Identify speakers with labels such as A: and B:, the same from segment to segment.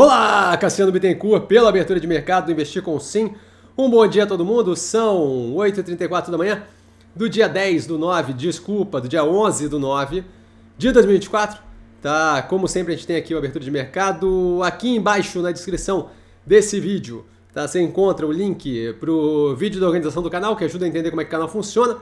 A: Olá, Cassiano Bittencourt, pela abertura de mercado do Investir com Sim. Um bom dia a todo mundo, são 8h34 da manhã do dia 10 do 9, desculpa, do dia 11 do 9 de 2024. Tá, como sempre a gente tem aqui o abertura de mercado, aqui embaixo na descrição desse vídeo, tá? Você encontra o link para o vídeo da organização do canal, que ajuda a entender como é que o canal funciona.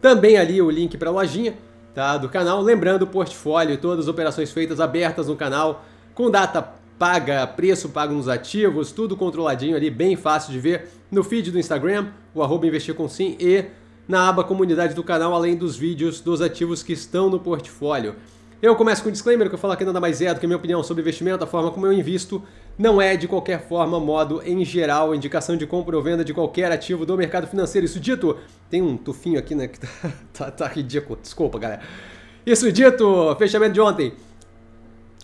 A: Também ali o link para a lojinha, tá, do canal, lembrando o portfólio, todas as operações feitas abertas no canal com data paga preço pago nos ativos, tudo controladinho ali, bem fácil de ver no feed do Instagram, o arroba investir com sim e na aba comunidade do canal, além dos vídeos dos ativos que estão no portfólio. Eu começo com um disclaimer que eu falo aqui nada mais é do que a minha opinião sobre investimento, a forma como eu invisto não é de qualquer forma, modo em geral, indicação de compra ou venda de qualquer ativo do mercado financeiro. Isso dito, tem um tufinho aqui, né, que tá, tá, tá ridículo, desculpa galera. Isso dito, fechamento de ontem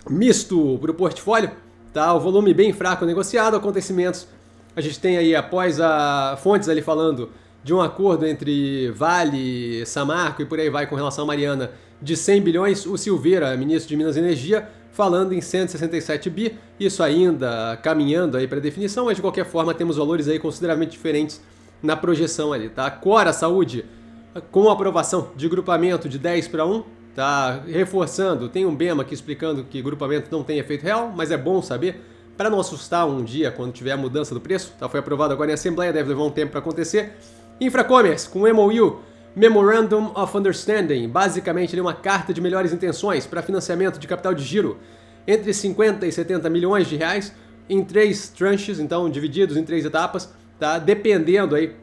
A: misto para o portfólio, tá? O volume bem fraco negociado, acontecimentos. A gente tem aí após a fontes ali falando de um acordo entre Vale, Samarco e por aí vai com relação à Mariana de 100 bilhões, o Silveira, ministro de Minas e Energia, falando em 167 bi, isso ainda caminhando aí para definição, mas de qualquer forma temos valores aí consideravelmente diferentes na projeção ali, tá? Cora Saúde, com aprovação de grupamento de 10 para 1, Tá reforçando, tem um Bema aqui explicando que grupamento não tem efeito real, mas é bom saber para não assustar um dia quando tiver a mudança do preço. Tá, foi aprovado agora em assembleia, deve levar um tempo para acontecer. Infracommerce com MOU, Memorandum of Understanding, basicamente uma carta de melhores intenções para financiamento de capital de giro entre 50 e 70 milhões de reais em três tranches, então divididos em três etapas, tá? Dependendo aí,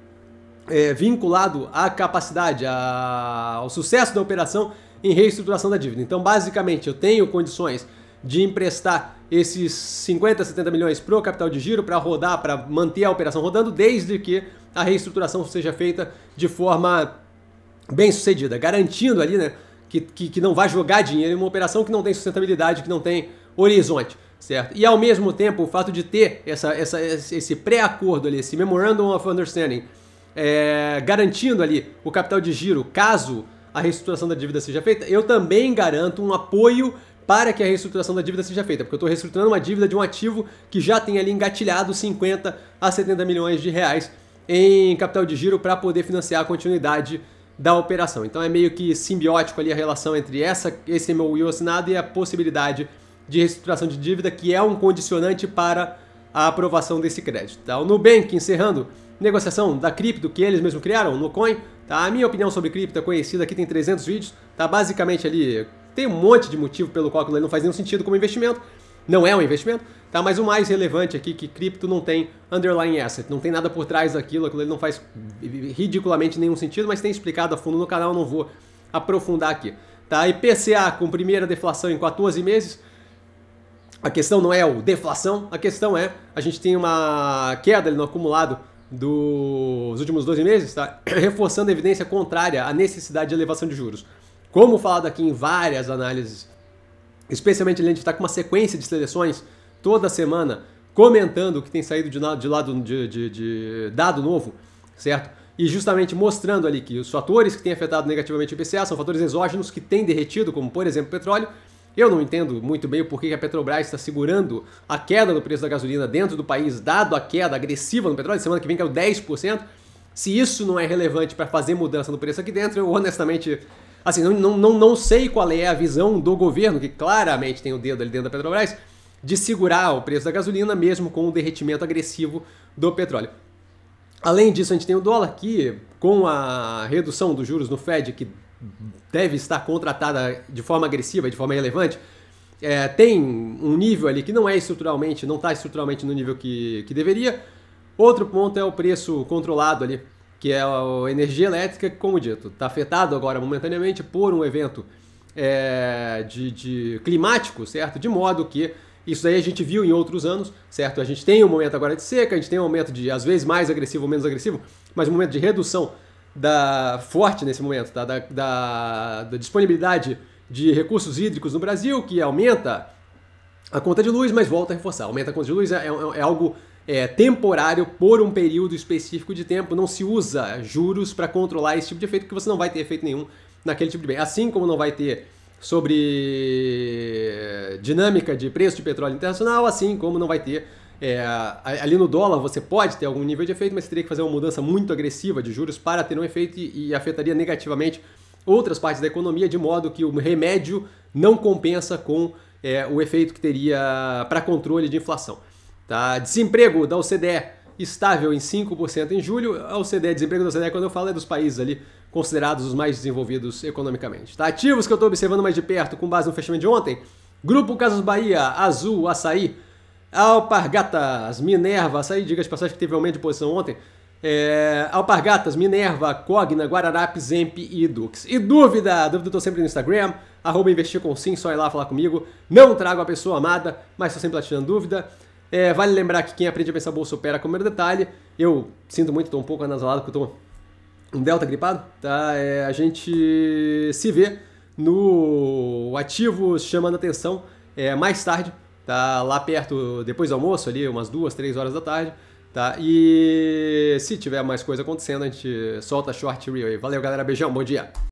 A: é, vinculado à capacidade, a, ao sucesso da operação em reestruturação da dívida. Então, basicamente, eu tenho condições de emprestar esses 50, 70 milhões para o capital de giro, para rodar, para manter a operação rodando, desde que a reestruturação seja feita de forma bem sucedida, garantindo ali né, que, que, que não vai jogar dinheiro em uma operação que não tem sustentabilidade, que não tem horizonte. Certo? E ao mesmo tempo, o fato de ter essa, essa, esse pré-acordo ali, esse Memorandum of Understanding, é, garantindo ali o capital de giro, caso a reestruturação da dívida seja feita, eu também garanto um apoio para que a reestruturação da dívida seja feita, porque eu estou reestruturando uma dívida de um ativo que já tem ali engatilhado 50 a 70 milhões de reais em capital de giro para poder financiar a continuidade da operação. Então é meio que simbiótico ali a relação entre essa, esse meu will assinado e a possibilidade de reestruturação de dívida, que é um condicionante para a aprovação desse crédito. Tá? O Nubank encerrando negociação da cripto que eles mesmos criaram, no Coin. Tá? A minha opinião sobre cripto é conhecida, aqui tem 300 vídeos. Tá? Basicamente ali tem um monte de motivo pelo qual ele não faz nenhum sentido como investimento. Não é um investimento, tá? Mas o mais relevante aqui é que cripto não tem underlying asset, não tem nada por trás daquilo, aquilo ele não faz ridiculamente nenhum sentido, mas tem explicado a fundo no canal, não vou aprofundar aqui. Tá? IPCA com primeira deflação em 14 meses, a questão não é o deflação, a questão é a gente tem uma queda no acumulado dos últimos 12 meses, tá? reforçando a evidência contrária à necessidade de elevação de juros. Como falado aqui em várias análises, especialmente a gente está com uma sequência de seleções toda semana comentando o que tem saído de, de lado de, de, de dado novo, certo? E justamente mostrando ali que os fatores que têm afetado negativamente o IPCA são fatores exógenos que têm derretido, como por exemplo petróleo, eu não entendo muito bem o porquê que a Petrobras está segurando a queda no preço da gasolina dentro do país, dado a queda agressiva no petróleo, semana que vem é caiu 10%. Se isso não é relevante para fazer mudança no preço aqui dentro, eu honestamente assim, não, não, não, não sei qual é a visão do governo, que claramente tem o dedo ali dentro da Petrobras, de segurar o preço da gasolina mesmo com o derretimento agressivo do petróleo. Além disso, a gente tem o dólar que, com a redução dos juros no Fed, que deve estar contratada de forma agressiva, de forma relevante, é, tem um nível ali que não é estruturalmente, não está estruturalmente no nível que, que deveria. Outro ponto é o preço controlado ali, que é a energia elétrica, que, como dito, está afetado agora momentaneamente por um evento é, de, de climático, certo? De modo que isso aí a gente viu em outros anos, certo? A gente tem um momento agora de seca, a gente tem um momento de, às vezes, mais agressivo ou menos agressivo, mas um momento de redução da forte nesse momento, tá? da, da, da disponibilidade de recursos hídricos no Brasil, que aumenta a conta de luz, mas volta a reforçar. Aumenta a conta de luz é, é, é algo é, temporário por um período específico de tempo. Não se usa juros para controlar esse tipo de efeito, porque você não vai ter efeito nenhum naquele tipo de bem. Assim como não vai ter sobre dinâmica de preço de petróleo internacional, assim como não vai ter é, ali no dólar você pode ter algum nível de efeito, mas teria que fazer uma mudança muito agressiva de juros para ter um efeito e, e afetaria negativamente outras partes da economia, de modo que o remédio não compensa com é, o efeito que teria para controle de inflação. Tá? Desemprego da OCDE estável em 5% em julho. A OCDE, desemprego da OCDE, quando eu falo, é dos países ali considerados os mais desenvolvidos economicamente. Tá? Ativos que eu estou observando mais de perto com base no fechamento de ontem. Grupo Casas Bahia, Azul, Açaí, Alpargatas, Minerva, saí diga as passagens que teve aumento de posição ontem. É, Alpargatas, Minerva, Cogna, Guararapes, Emp e Idux. E dúvida? Dúvida eu tô sempre no Instagram, arroba investir com sim, só ir lá falar comigo. Não trago a pessoa amada, mas tô sempre lá tirando dúvida. É, vale lembrar que quem aprende a pensar bolsa opera com o detalhe. Eu sinto muito, tô um pouco anasalado porque eu tô um delta gripado, tá? É, a gente se vê no ativo chamando atenção é, mais tarde tá lá perto, depois do almoço ali, umas duas, três horas da tarde, tá? E se tiver mais coisa acontecendo, a gente solta short reel aí. Valeu, galera, beijão, bom dia!